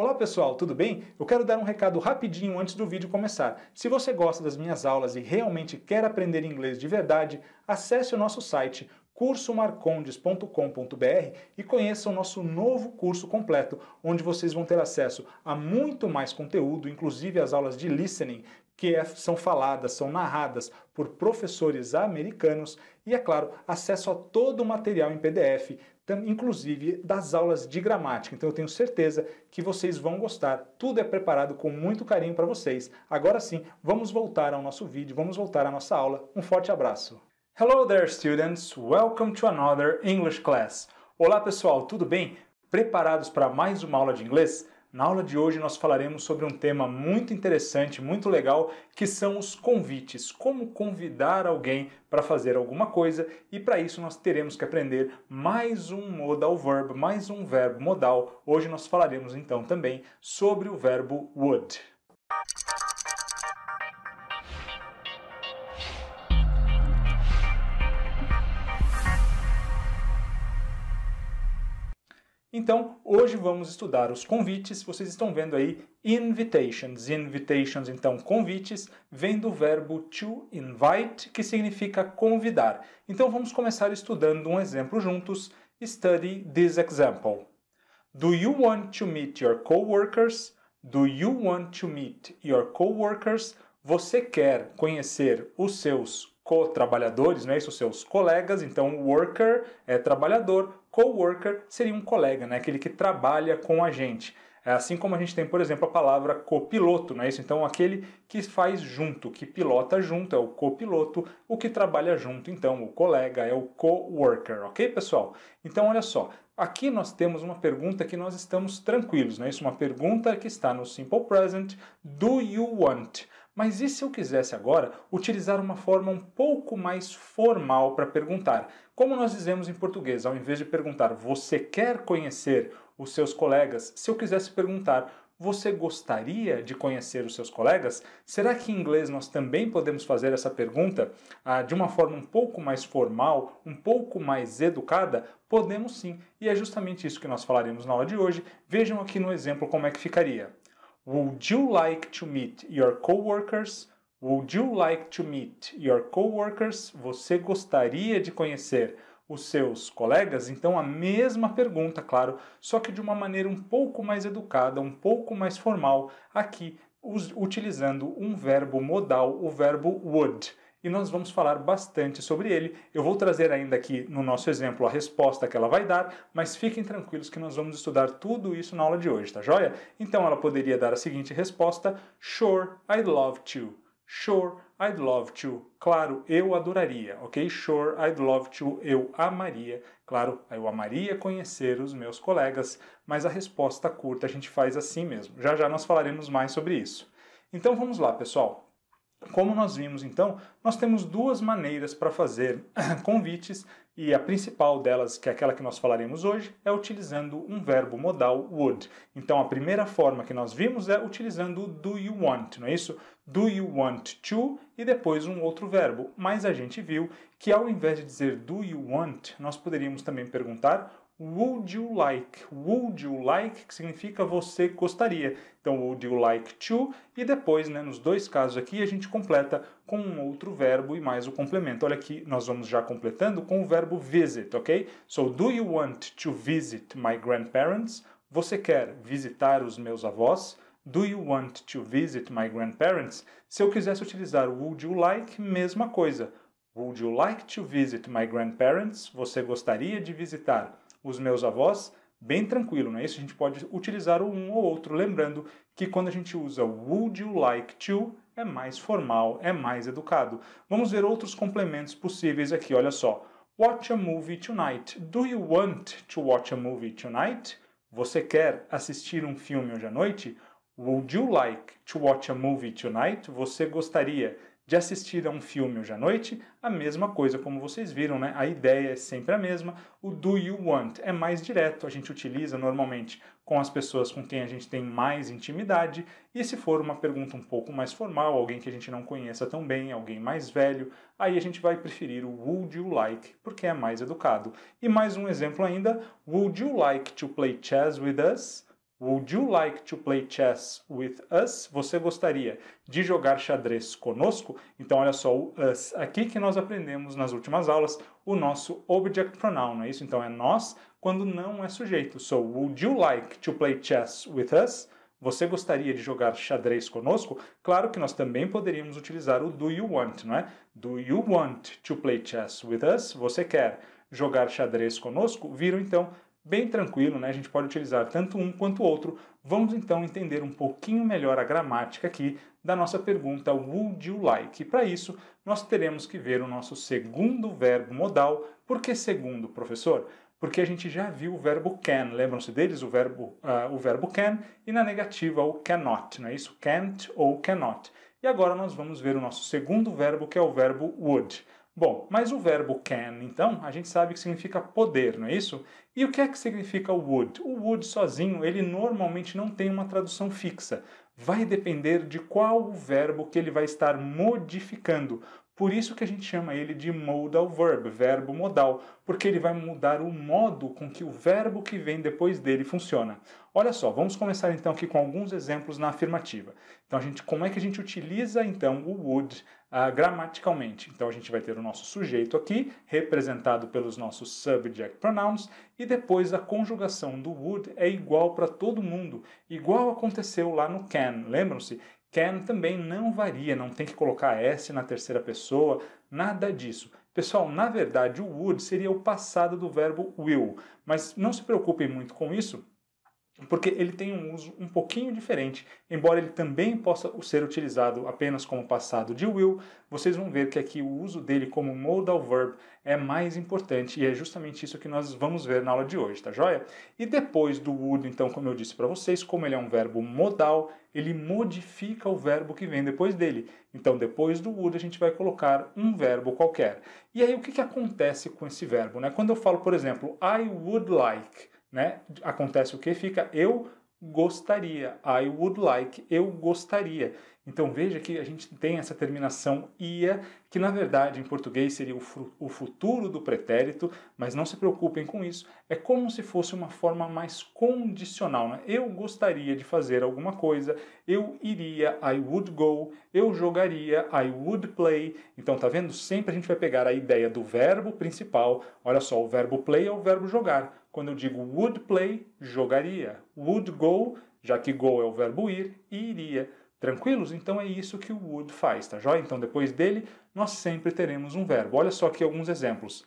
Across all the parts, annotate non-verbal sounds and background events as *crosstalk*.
Olá pessoal, tudo bem? Eu quero dar um recado rapidinho antes do vídeo começar. Se você gosta das minhas aulas e realmente quer aprender inglês de verdade, acesse o nosso site cursomarcondes.com.br e conheça o nosso novo curso completo, onde vocês vão ter acesso a muito mais conteúdo, inclusive as aulas de listening, que é, são faladas, são narradas por professores americanos e, é claro, acesso a todo o material em PDF, inclusive das aulas de gramática. Então eu tenho certeza que vocês vão gostar. Tudo é preparado com muito carinho para vocês. Agora sim, vamos voltar ao nosso vídeo, vamos voltar à nossa aula. Um forte abraço. Hello there students, welcome to another English class. Olá pessoal, tudo bem? Preparados para mais uma aula de inglês? Na aula de hoje nós falaremos sobre um tema muito interessante, muito legal, que são os convites. Como convidar alguém para fazer alguma coisa e para isso nós teremos que aprender mais um modal verb, mais um verbo modal. Hoje nós falaremos então também sobre o verbo would. Então, hoje vamos estudar os convites. Vocês estão vendo aí invitations. Invitations, então, convites, vem do verbo to invite, que significa convidar. Então, vamos começar estudando um exemplo juntos. Study this example. Do you want to meet your coworkers? Do you want to meet your coworkers? Você quer conhecer os seus co-trabalhadores, né? isso? Os seus colegas. Então, worker é trabalhador, coworker seria um colega, né? aquele que trabalha com a gente. É Assim como a gente tem, por exemplo, a palavra copiloto, não é isso? Então, aquele que faz junto, que pilota junto, é o copiloto, o que trabalha junto, então, o colega, é o co-worker, ok, pessoal? Então, olha só, aqui nós temos uma pergunta que nós estamos tranquilos, não é isso? Uma pergunta que está no Simple Present, do you want? Mas e se eu quisesse agora utilizar uma forma um pouco mais formal para perguntar? Como nós dizemos em português, ao invés de perguntar você quer conhecer os seus colegas, se eu quisesse perguntar você gostaria de conhecer os seus colegas? Será que em inglês nós também podemos fazer essa pergunta ah, de uma forma um pouco mais formal, um pouco mais educada? Podemos sim, e é justamente isso que nós falaremos na aula de hoje. Vejam aqui no exemplo como é que ficaria. Would you like to meet your coworkers? Would you like to meet your coworkers? Você gostaria de conhecer os seus colegas? Então, a mesma pergunta, claro, só que de uma maneira um pouco mais educada, um pouco mais formal, aqui utilizando um verbo modal, o verbo would e nós vamos falar bastante sobre ele. Eu vou trazer ainda aqui no nosso exemplo a resposta que ela vai dar, mas fiquem tranquilos que nós vamos estudar tudo isso na aula de hoje, tá joia? Então ela poderia dar a seguinte resposta: Sure, I'd love to. Sure, I'd love to. Claro, eu adoraria, ok? Sure, I'd love to. Eu amaria. Claro, eu amaria conhecer os meus colegas, mas a resposta curta a gente faz assim mesmo. Já já nós falaremos mais sobre isso. Então vamos lá, pessoal. Como nós vimos então, nós temos duas maneiras para fazer *clears throat* convites e a principal delas, que é aquela que nós falaremos hoje, é utilizando um verbo modal would. Então a primeira forma que nós vimos é utilizando o do you want, não é isso? Do you want to e depois um outro verbo. Mas a gente viu que ao invés de dizer do you want, nós poderíamos também perguntar Would you like? Would you like que significa você gostaria. Então, would you like to? E depois, né, nos dois casos aqui, a gente completa com um outro verbo e mais o complemento. Olha aqui, nós vamos já completando com o verbo visit, ok? So, do you want to visit my grandparents? Você quer visitar os meus avós? Do you want to visit my grandparents? Se eu quisesse utilizar would you like, mesma coisa. Would you like to visit my grandparents? Você gostaria de visitar os meus avós, bem tranquilo, não é isso? A gente pode utilizar um ou outro, lembrando que quando a gente usa would you like to, é mais formal, é mais educado. Vamos ver outros complementos possíveis aqui, olha só. Watch a movie tonight. Do you want to watch a movie tonight? Você quer assistir um filme hoje à noite? Would you like to watch a movie tonight? Você gostaria de assistir a um filme hoje à noite, a mesma coisa, como vocês viram, né? A ideia é sempre a mesma. O do you want é mais direto, a gente utiliza normalmente com as pessoas com quem a gente tem mais intimidade, e se for uma pergunta um pouco mais formal, alguém que a gente não conheça tão bem, alguém mais velho, aí a gente vai preferir o would you like, porque é mais educado. E mais um exemplo ainda, would you like to play chess with us? Would you like to play chess with us? Você gostaria de jogar xadrez conosco? Então, olha só o us aqui que nós aprendemos nas últimas aulas, o nosso object pronoun, não é isso? Então, é nós quando não é sujeito. So, would you like to play chess with us? Você gostaria de jogar xadrez conosco? Claro que nós também poderíamos utilizar o do you want, não é? Do you want to play chess with us? Você quer jogar xadrez conosco? Viram então bem tranquilo, né? A gente pode utilizar tanto um quanto o outro. Vamos então entender um pouquinho melhor a gramática aqui da nossa pergunta would you like. E para isso, nós teremos que ver o nosso segundo verbo modal. Por que segundo, professor? Porque a gente já viu o verbo can, lembram-se deles? O verbo, uh, o verbo can e na negativa o cannot, não é isso? Can't ou cannot. E agora nós vamos ver o nosso segundo verbo, que é o verbo would. Bom, mas o verbo can, então, a gente sabe que significa poder, não é isso? E o que é que significa would? O would sozinho, ele normalmente não tem uma tradução fixa. Vai depender de qual o verbo que ele vai estar modificando. Por isso que a gente chama ele de modal verb, verbo modal, porque ele vai mudar o modo com que o verbo que vem depois dele funciona. Olha só, vamos começar então aqui com alguns exemplos na afirmativa. Então a gente, como é que a gente utiliza então o would uh, gramaticalmente. Então a gente vai ter o nosso sujeito aqui, representado pelos nossos subject pronouns, e depois a conjugação do would é igual para todo mundo, igual aconteceu lá no can. Lembram-se? Can também não varia, não tem que colocar S na terceira pessoa, nada disso. Pessoal, na verdade, o would seria o passado do verbo will, mas não se preocupem muito com isso, porque ele tem um uso um pouquinho diferente. Embora ele também possa ser utilizado apenas como passado de will, vocês vão ver que aqui o uso dele como modal verb é mais importante e é justamente isso que nós vamos ver na aula de hoje, tá joia? E depois do would, então, como eu disse para vocês, como ele é um verbo modal, ele modifica o verbo que vem depois dele. Então, depois do would, a gente vai colocar um verbo qualquer. E aí, o que, que acontece com esse verbo? Né? Quando eu falo, por exemplo, I would like né? Acontece o que? Fica eu gostaria, I would like, eu gostaria. Então veja que a gente tem essa terminação ia, que na verdade em português seria o futuro do pretérito, mas não se preocupem com isso, é como se fosse uma forma mais condicional. Né? Eu gostaria de fazer alguma coisa, eu iria, I would go, eu jogaria, I would play. Então tá vendo? Sempre a gente vai pegar a ideia do verbo principal. Olha só, o verbo play é o verbo jogar. Quando eu digo would play, jogaria. Would go, já que go é o verbo ir, iria. Tranquilos? Então é isso que o would faz, tá joia? Então depois dele, nós sempre teremos um verbo. Olha só aqui alguns exemplos.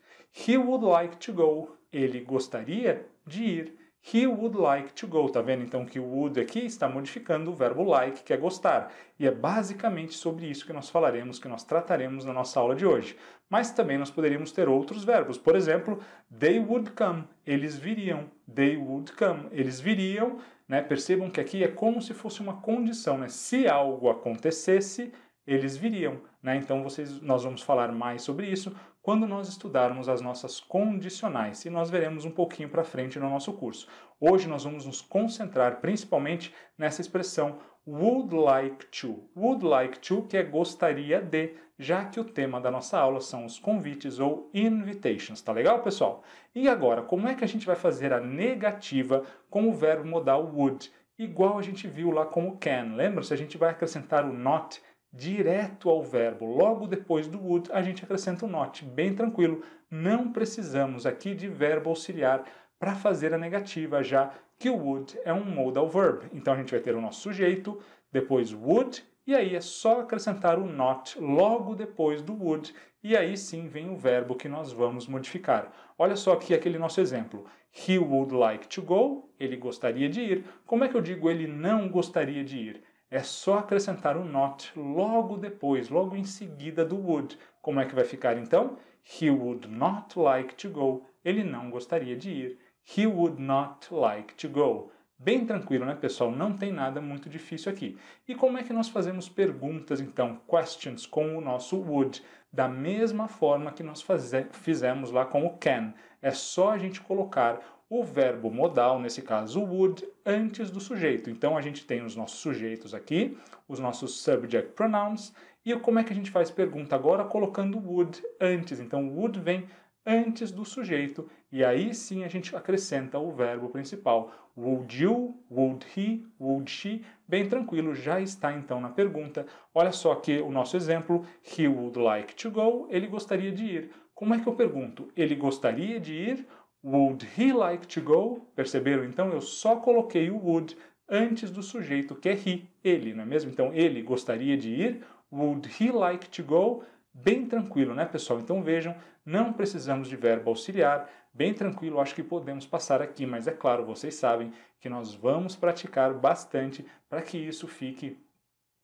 He would like to go. Ele gostaria de ir. He would like to go. Tá vendo então que o would aqui está modificando o verbo like, que é gostar. E é basicamente sobre isso que nós falaremos, que nós trataremos na nossa aula de hoje mas também nós poderíamos ter outros verbos. Por exemplo, they would come, eles viriam. They would come, eles viriam. Né? Percebam que aqui é como se fosse uma condição. Né? Se algo acontecesse, eles viriam. Né? Então vocês, nós vamos falar mais sobre isso quando nós estudarmos as nossas condicionais e nós veremos um pouquinho para frente no nosso curso. Hoje nós vamos nos concentrar principalmente nessa expressão would like to. Would like to, que é gostaria de, já que o tema da nossa aula são os convites ou invitations, tá legal, pessoal? E agora, como é que a gente vai fazer a negativa com o verbo modal would? Igual a gente viu lá com o can. Lembra-se? A gente vai acrescentar o not direto ao verbo. Logo depois do would, a gente acrescenta o not. Bem tranquilo. Não precisamos aqui de verbo auxiliar para fazer a negativa, já que o would é um modal verb. Então a gente vai ter o nosso sujeito, depois would, e aí é só acrescentar o not logo depois do would, e aí sim vem o verbo que nós vamos modificar. Olha só aqui aquele nosso exemplo. He would like to go, ele gostaria de ir. Como é que eu digo ele não gostaria de ir? É só acrescentar o not logo depois, logo em seguida do would. Como é que vai ficar então? He would not like to go. Ele não gostaria de ir. He would not like to go. Bem tranquilo, né, pessoal? Não tem nada muito difícil aqui. E como é que nós fazemos perguntas, então, questions, com o nosso would? Da mesma forma que nós fizemos lá com o can. É só a gente colocar o verbo modal, nesse caso would, antes do sujeito. Então a gente tem os nossos sujeitos aqui, os nossos subject pronouns, e como é que a gente faz pergunta agora colocando would antes? Então would vem antes do sujeito, e aí sim a gente acrescenta o verbo principal. Would you, would he, would she, bem tranquilo, já está então na pergunta. Olha só que o nosso exemplo, he would like to go, ele gostaria de ir. Como é que eu pergunto? Ele gostaria de ir? Would he like to go? Perceberam? Então eu só coloquei o would antes do sujeito, que é he, ele, não é mesmo? Então ele gostaria de ir? Would he like to go? Bem tranquilo, né, pessoal? Então vejam, não precisamos de verbo auxiliar, bem tranquilo, acho que podemos passar aqui, mas é claro, vocês sabem que nós vamos praticar bastante para que isso fique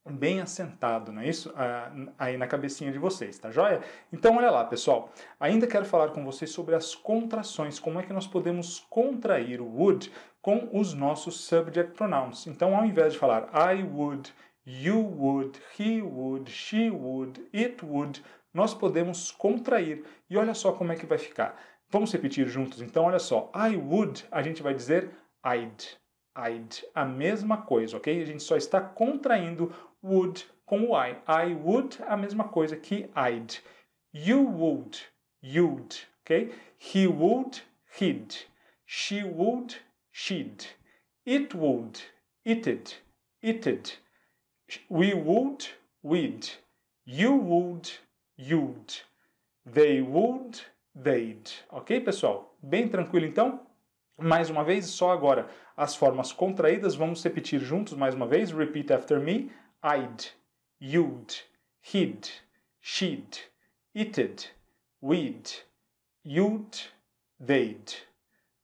bem assentado, não é isso? Ah, aí na cabecinha de vocês, tá joia? Então olha lá, pessoal. Ainda quero falar com vocês sobre as contrações, como é que nós podemos contrair o would com os nossos subject pronouns. Então ao invés de falar I would, you would, he would, she would, it would, nós podemos contrair. E olha só como é que vai ficar. Vamos repetir juntos então, olha só. I would, a gente vai dizer I'd. I'd. A mesma coisa, ok? A gente só está contraindo would com o I. I would, a mesma coisa que I'd. You would, you'd, ok? He would, he'd. She would, she'd. It would, it'd, it'd. We would, we'd. You would, you'd. They would, they'd. Ok, pessoal? Bem tranquilo então? Mais uma vez, só agora. As formas contraídas, vamos repetir juntos mais uma vez. Repeat after me. I'd, you'd, he'd, she'd, it'd, we'd, you'd, they'd.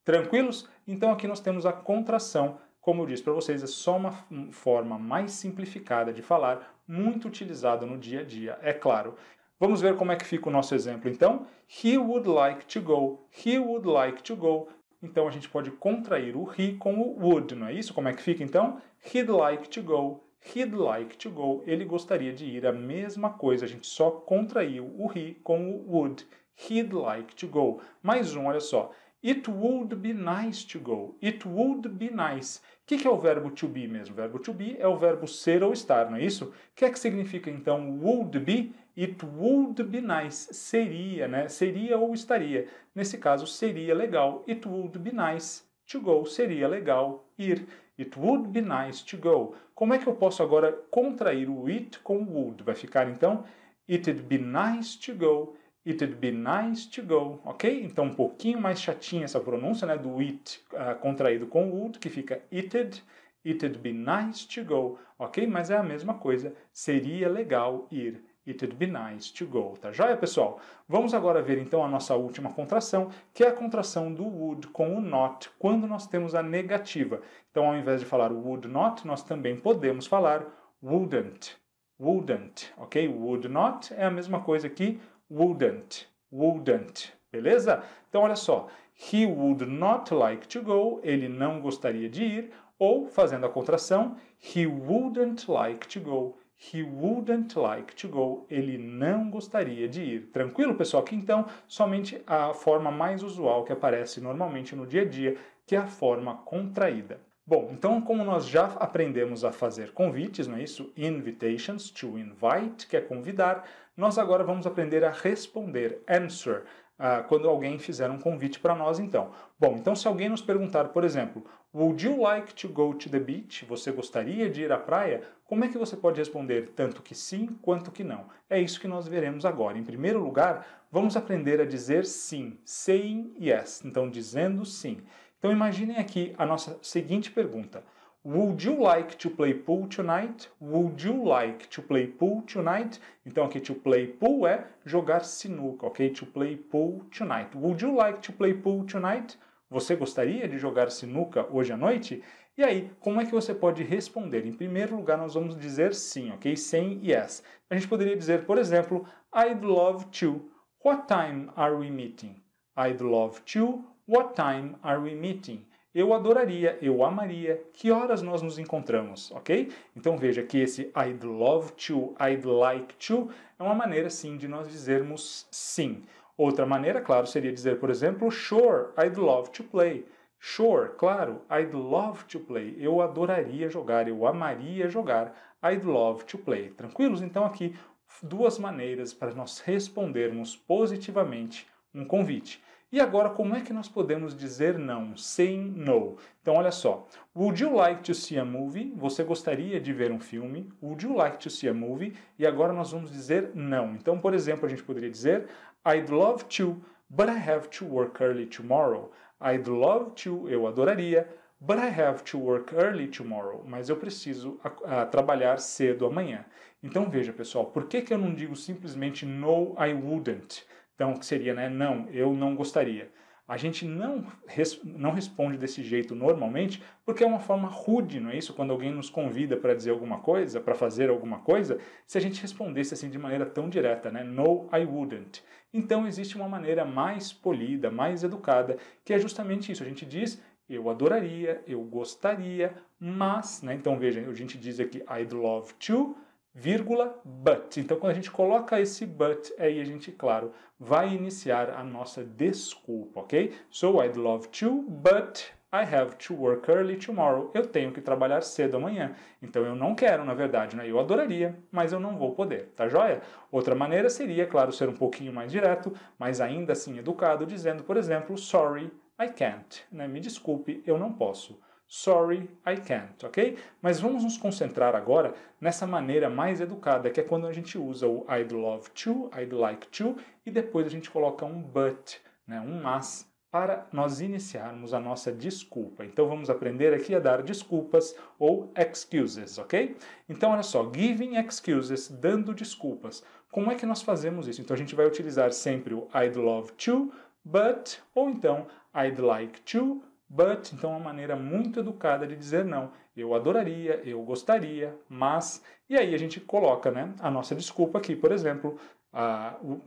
Tranquilos? Então aqui nós temos a contração como eu disse para vocês, é só uma forma mais simplificada de falar, muito utilizada no dia a dia, é claro. Vamos ver como é que fica o nosso exemplo então. He would like to go. He would like to go. Então a gente pode contrair o he com o would, não é isso? Como é que fica então? He'd like to go. He'd like to go. Ele gostaria de ir. A mesma coisa, a gente só contraiu o he com o would. He'd like to go. Mais um, olha só. It would be nice to go. It would be nice. O que, que, é o verbo to be mesmo? O verbo to be é o verbo ser ou estar, não é isso? O que é que significa então would be? It would be nice. Seria, né? Seria ou estaria. Nesse caso, seria legal. It would be nice to go. Seria legal ir. It would be nice to go. Como é que eu posso agora contrair o it com o would? Vai ficar então it'd be nice to go. It'd be nice to go, ok? Então um pouquinho mais chatinha essa pronúncia, né? Do it uh, contraído com would, que fica it'd. It'd be nice to go, ok? Mas é a mesma coisa. Seria legal ir. It'd be nice to go, tá joia, pessoal? Vamos agora ver então a nossa última contração, que é a contração do would com o not, quando nós temos a negativa. Então, ao invés de falar would not, nós também podemos falar wouldn't. Wouldn't, ok? Would not é a mesma coisa que wouldn't, wouldn't, beleza? Então olha só, he would not like to go, ele não gostaria de ir, ou fazendo a contração, he wouldn't like to go. He wouldn't like to go. Ele não gostaria de ir. Tranquilo, pessoal? Aqui, então, somente a forma mais usual que aparece normalmente no dia a dia, que é a forma contraída. Bom, então como nós já aprendemos a fazer convites, não é isso? Invitations, to invite, que é convidar, nós agora vamos aprender a responder, answer, uh, quando alguém fizer um convite para nós então. Bom, então se alguém nos perguntar, por exemplo, Would you like to go to the beach? Você gostaria de ir à praia? Como é que você pode responder tanto que sim quanto que não? É isso que nós veremos agora. Em primeiro lugar, vamos aprender a dizer sim, saying yes, então dizendo sim. Então imaginem aqui a nossa seguinte pergunta: Would you like to play pool tonight? Would you like to play pool tonight? Então aqui to play pool é jogar sinuca, ok? To play pool tonight. Would you like to play pool tonight? Você gostaria de jogar sinuca hoje à noite? E aí, como é que você pode responder? Em primeiro lugar, nós vamos dizer sim, ok? Sem yes. A gente poderia dizer, por exemplo, I'd love to. What time are we meeting? I'd love to. What time are we meeting? Eu adoraria, eu amaria, que horas nós nos encontramos, ok? Então veja que esse I'd love to, I'd like to é uma maneira sim de nós dizermos sim. Outra maneira, claro, seria dizer, por exemplo, sure, I'd love to play. Sure, claro, I'd love to play. Eu adoraria jogar, eu amaria jogar. I'd love to play. Tranquilos? Então, aqui, duas maneiras para nós respondermos positivamente um convite. E agora, como é que nós podemos dizer não? Sem no. Então, olha só. Would you like to see a movie? Você gostaria de ver um filme? Would you like to see a movie? E agora nós vamos dizer não. Então, por exemplo, a gente poderia dizer I'd love to, but I have to work early tomorrow. I'd love to, eu adoraria, But I have to work early tomorrow. Mas eu preciso a, a, trabalhar cedo amanhã. Então veja, pessoal, por que, que eu não digo simplesmente no, I wouldn't? Então, que seria, né? Não, eu não gostaria. A gente não, res, não responde desse jeito normalmente, porque é uma forma rude, não é isso? Quando alguém nos convida para dizer alguma coisa, para fazer alguma coisa, se a gente respondesse assim de maneira tão direta, né? No, I wouldn't. Então existe uma maneira mais polida, mais educada, que é justamente isso. A gente diz eu adoraria, eu gostaria, mas, né? Então veja, a gente diz aqui I'd love to, vírgula, but. Então, quando a gente coloca esse but, é aí a gente, claro, vai iniciar a nossa desculpa, ok? So, I'd love to, but I have to work early tomorrow. Eu tenho que trabalhar cedo amanhã. Então, eu não quero, na verdade, né? Eu adoraria, mas eu não vou poder, tá joia? Outra maneira seria, claro, ser um pouquinho mais direto, mas ainda assim educado, dizendo, por exemplo, sorry, I can't. Né? Me desculpe, eu não posso. Sorry, I can't, ok? Mas vamos nos concentrar agora nessa maneira mais educada, que é quando a gente usa o I'd love to, I'd like to, e depois a gente coloca um but, né, um mas, para nós iniciarmos a nossa desculpa. Então vamos aprender aqui a dar desculpas ou excuses, ok? Então olha só, giving excuses, dando desculpas. Como é que nós fazemos isso? Então a gente vai utilizar sempre o I'd love to, but, ou então I'd like to, but, então, é uma maneira muito educada de dizer não. Eu adoraria, eu gostaria, mas. E aí a gente coloca né, a nossa desculpa aqui. Por exemplo,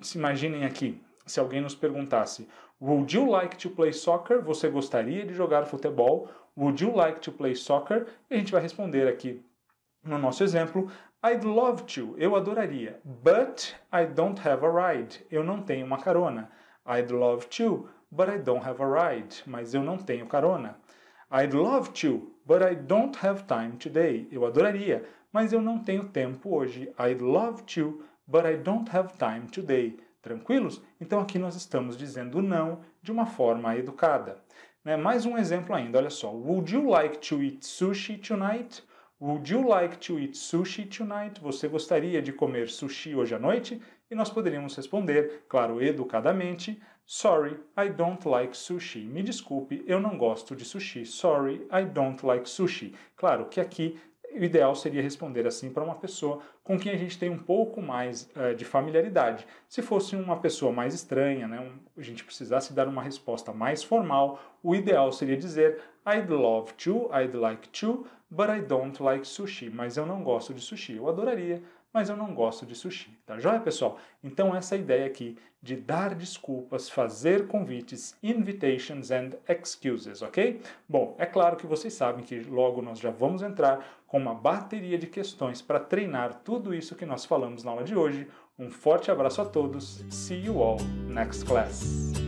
se imaginem aqui, se alguém nos perguntasse: Would you like to play soccer? Você gostaria de jogar futebol? Would you like to play soccer? E a gente vai responder aqui no nosso exemplo: I'd love to, eu adoraria, but I don't have a ride, eu não tenho uma carona. I'd love to, but I don't have a ride. Mas eu não tenho carona. I'd love to, but I don't have time today. Eu adoraria, mas eu não tenho tempo hoje. I'd love to, but I don't have time today. Tranquilos? Então aqui nós estamos dizendo não de uma forma educada. Né? Mais um exemplo ainda, olha só. Would you like to eat sushi tonight? Would you like to eat sushi tonight? Você gostaria de comer sushi hoje à noite? E nós poderíamos responder, claro, educadamente, Sorry, I don't like sushi. Me desculpe, eu não gosto de sushi. Sorry, I don't like sushi. Claro que aqui o ideal seria responder assim para uma pessoa com quem a gente tem um pouco mais uh, de familiaridade. Se fosse uma pessoa mais estranha, né, um, a gente precisasse dar uma resposta mais formal, o ideal seria dizer I'd love to, I'd like to, but I don't like sushi. Mas eu não gosto de sushi. Eu adoraria, mas eu não gosto de sushi. Tá joia, pessoal? Então, essa é ideia aqui de dar desculpas, fazer convites, invitations and excuses, ok? Bom, é claro que vocês sabem que logo nós já vamos entrar com uma bateria de questões para treinar tudo isso que nós falamos na aula de hoje. Um forte abraço a todos. See you all next class.